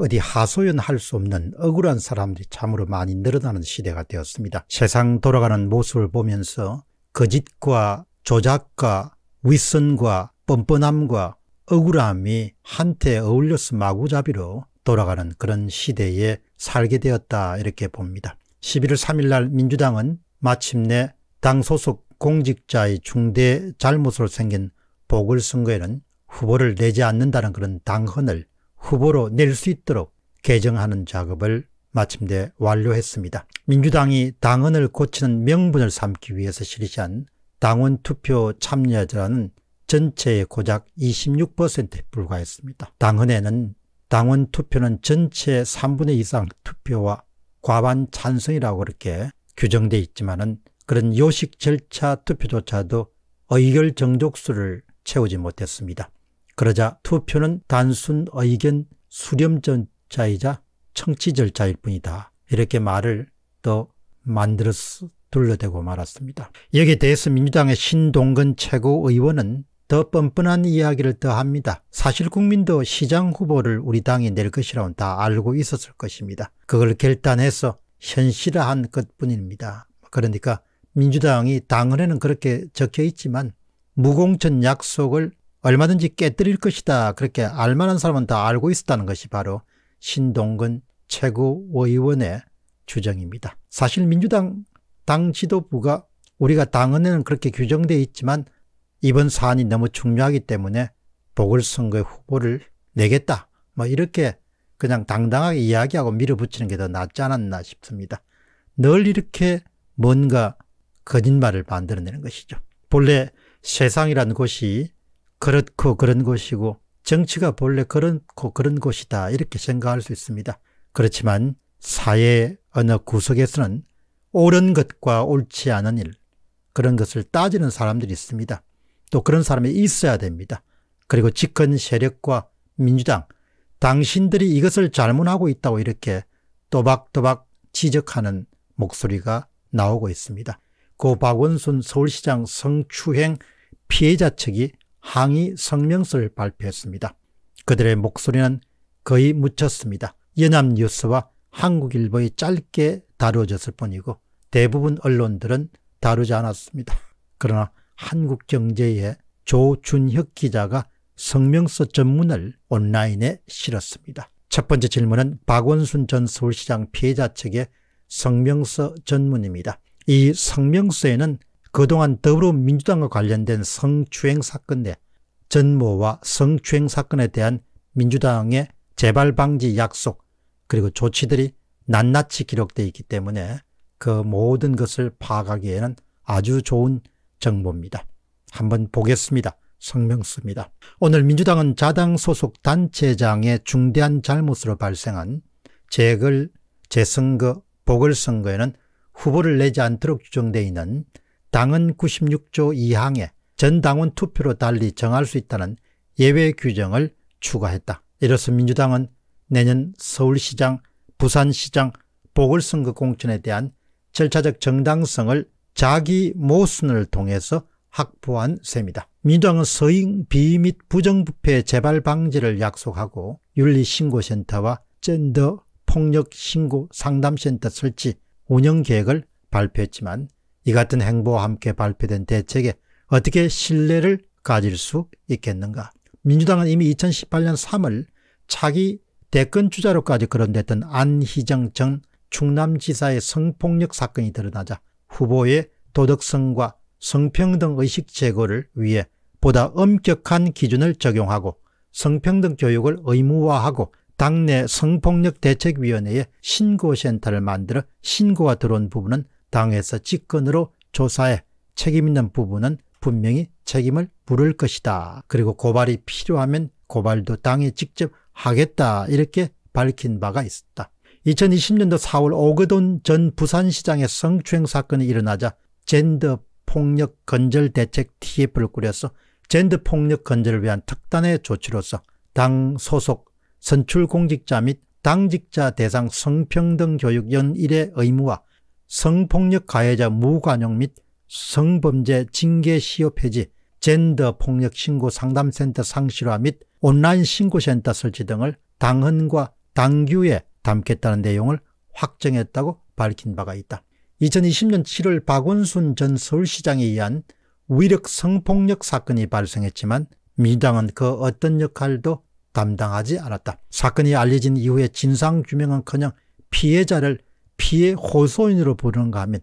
어디 하소연할 수 없는 억울한 사람들이 참으로 많이 늘어나는 시대가 되었습니다. 세상 돌아가는 모습을 보면서 거짓과 그 조작과 윗선과 뻔뻔함과 억울함이 한테 어울려서 마구잡이로 돌아가는 그런 시대에 살게 되었다 이렇게 봅니다. 11월 3일 날 민주당은 마침내 당 소속 공직자의 중대 잘못으로 생긴 보궐선거에는 후보를 내지 않는다는 그런 당헌을 후보로 낼 수 있도록 개정하는 작업을 마침내 완료했습니다. 민주당이 당헌을 고치는 명분을 삼기 위해서 실시한 당원 투표 참여자는 전체의 고작 26%에 불과했습니다. 당헌에는 당원 투표는 전체 3분의 이상 투표와 과반 찬성이라고 그렇게 규정되어 있지만 은 그런 요식 절차 투표조차도 의결 정족수를 채우지 못했습니다. 그러자 투표는 단순 의견 수렴 절차이자 청취 절차일 뿐이다. 이렇게 말을 또 만들어서 둘러대고 말았습니다. 여기에 대해서 민주당의 신동근 최고의원은 더 뻔뻔한 이야기를 더합니다. 사실 국민도 시장 후보를 우리 당이 낼 것이라는 다 알고 있었을 것입니다. 그걸 결단해서 현실화한 것뿐입니다. 그러니까 민주당이 당헌에는 그렇게 적혀 있지만 무공천 약속을 얼마든지 깨뜨릴 것이다. 그렇게 알만한 사람은 다 알고 있었다는 것이 바로 신동근 최고의원의 주장입니다. 사실 민주당 당 지도부가 우리가 당헌에는 그렇게 규정되어 있지만 이번 사안이 너무 중요하기 때문에 보궐선거의 후보를 내겠다. 뭐 이렇게 그냥 당당하게 이야기하고 밀어붙이는 게 더 낫지 않았나 싶습니다. 늘 이렇게 뭔가 거짓말을 만들어내는 것이죠. 본래 세상이라는 곳이 그렇고 그런 곳이고 정치가 본래 그렇고 그런 곳이다 이렇게 생각할 수 있습니다. 그렇지만 사회 어느 구석에서는 옳은 것과 옳지 않은 일 그런 것을 따지는 사람들이 있습니다. 또 그런 사람이 있어야 됩니다. 그리고 집권 세력과 민주당 당신들이 이것을 잘못하고 있다고 이렇게 또박또박 지적하는 목소리가 나오고 있습니다. 고 박원순 서울시장 성추행 피해자 측이 항의 성명서를 발표했습니다. 그들의 목소리는 거의 묻혔습니다. 연합뉴스와 한국일보에 짧게 다루어졌을 뿐이고 대부분 언론들은 다루지 않았습니다. 그러나 한국경제의 조준혁 기자가 성명서 전문을 온라인에 실었습니다. 첫 번째 질문은 박원순 전 서울시장 피해자 측의 성명서 전문입니다. 이 성명서에는 그동안 더불어민주당과 관련된 성추행 사건 내 전모와 성추행 사건에 대한 민주당의 재발 방지 약속 그리고 조치들이 낱낱이 기록되어 있기 때문에 그 모든 것을 파악하기에는 아주 좋은 정보입니다. 한번 보겠습니다. 성명수입니다 오늘 민주당은 자당 소속 단체장의 중대한 잘못으로 발생한 재글, 재선거, 보궐선거에는 후보를 내지 않도록 규정되어 있는 당은 96조 2항에 전당원 투표로 달리 정할 수 있다는 예외 규정을 추가했다. 이로써 민주당은 내년 서울시장, 부산시장 보궐선거 공천에 대한 절차적 정당성을 자기 모순을 통해서 확보한 셈이다. 민주당은 서잉 비위 및 부정부패 재발 방지를 약속하고 윤리신고센터와 젠더 폭력 신고 상담센터 설치 운영 계획을 발표했지만 이 같은 행보와 함께 발표된 대책에 어떻게 신뢰를 가질 수 있겠는가. 민주당은 이미 2018년 3월 차기 대권 주자로까지 거론됐던 안희정 전 충남지사의 성폭력 사건이 드러나자 후보의 도덕성과 성평등 의식 제고를 위해 보다 엄격한 기준을 적용하고 성평등 교육을 의무화하고 당내 성폭력 대책위원회에 신고센터를 만들어 신고가 들어온 부분은 당에서 직권으로 조사해 책임 있는 부분은 분명히 책임을 물을 것이다. 그리고 고발이 필요하면 고발도 당에 직접 하겠다 이렇게 밝힌 바가 있었다. 2020년도 4월 오그돈전 부산시장의 성추행 사건이 일어나자 젠더 폭력 건절 대책 TF를 꾸려서 젠더 폭력 건절을 위한 특단의 조치로서 당 소속 선출 공직자 및 당직자 대상 성평등 교육 연 1의 의무와 성폭력 가해자 무관용 및 성범죄 징계 시효 폐지, 젠더 폭력 신고 상담센터 상실화 및 온라인 신고센터 설치 등을 당헌과 당규에 담겠다는 내용을 확정했다고 밝힌 바가 있다. 2020년 7월 박원순 전 서울시장에 의한 위력 성폭력 사건이 발생했지만 민당은그 어떤 역할도 담당하지 않았다. 사건이 알려진 이후에 진상규명은커녕 피해자를 피해 호소인으로 부르는가 하면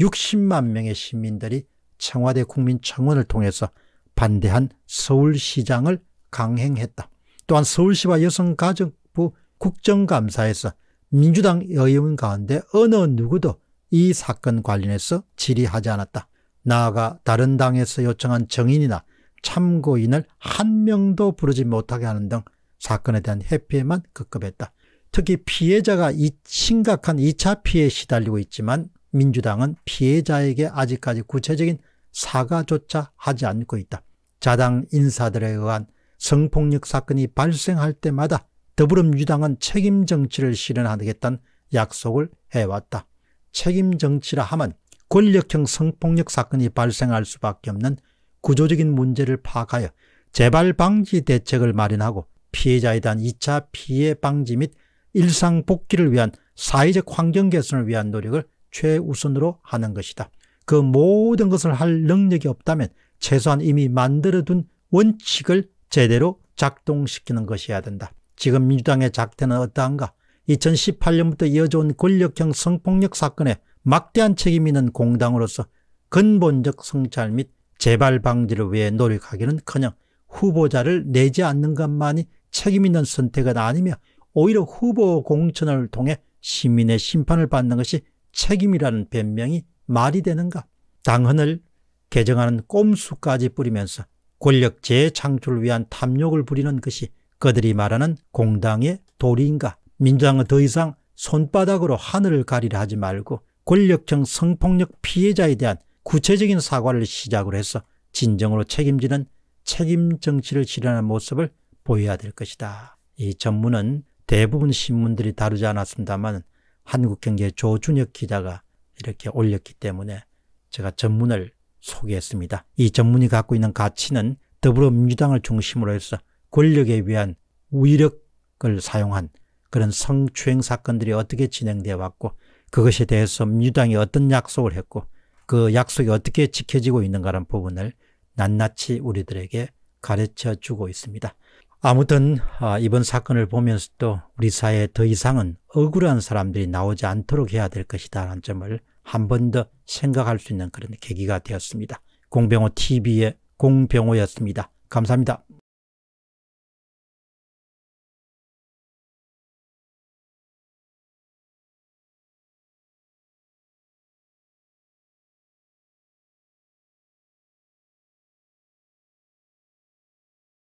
60만 명의 시민들이 청와대 국민청원을 통해서 반대한 서울시장을 강행했다. 또한 서울시와 여성가족부 국정감사에서 민주당 의원 가운데 어느 누구도 이 사건 관련해서 질의하지 않았다. 나아가 다른 당에서 요청한 정인이나 참고인을 한 명도 부르지 못하게 하는 등 사건에 대한 회피에만 급급했다. 특히 피해자가 이 심각한 2차 피해에 시달리고 있지만 민주당은 피해자에게 아직까지 구체적인 사과조차 하지 않고 있다. 자당 인사들에 의한 성폭력 사건이 발생할 때마다 더불어민주당은 책임 정치를 실현하겠다는 약속을 해왔다. 책임 정치라 하면 권력형 성폭력 사건이 발생할 수밖에 없는 구조적인 문제를 파악하여 재발 방지 대책을 마련하고 피해자에 대한 2차 피해 방지 및 일상 복귀를 위한 사회적 환경 개선을 위한 노력을 최우선으로 하는 것이다. 그 모든 것을 할 능력이 없다면 최소한 이미 만들어둔 원칙을 제대로 작동시키는 것이어야 된다. 지금 민주당의 작태는 어떠한가? 2018년부터 이어져온 권력형 성폭력 사건에 막대한 책임 있는 공당으로서 근본적 성찰 및 재발 방지를 위해 노력하기는커녕 후보자를 내지 않는 것만이 책임 있는 선택은 아니며 오히려 후보 공천을 통해 시민의 심판을 받는 것이 책임이라는 변명이 말이 되는가? 당헌을 개정하는 꼼수까지 뿌리면서 권력 재창출을 위한 탐욕을 부리는 것이 그들이 말하는 공당의 도리인가? 민주당은 더 이상 손바닥으로 하늘을 가리라 하지 말고 권력형 성폭력 피해자에 대한 구체적인 사과를 시작으로 해서 진정으로 책임지는 책임 정치를 실현하는 모습을 보여야 될 것이다. 이 전문은 대부분 신문들이 다루지 않았습니다만 한국경제 조준혁 기자가 이렇게 올렸기 때문에 제가 전문을 소개했습니다. 이 전문이 갖고 있는 가치는 더불어민주당을 중심으로 해서 권력에 의한 위력을 사용한 그런 성추행 사건들이 어떻게 진행돼 왔고 그것에 대해서 민주당이 어떤 약속을 했고 그 약속이 어떻게 지켜지고 있는가라는 부분을 낱낱이 우리들에게 가르쳐 주고 있습니다. 아무튼 아, 이번 사건을 보면서도 우리 사회에 더 이상은 억울한 사람들이 나오지 않도록 해야 될 것이다 라는 점을 한 번 더 생각할 수 있는 그런 계기가 되었습니다. 공병호 TV의 공병호였습니다. 감사합니다.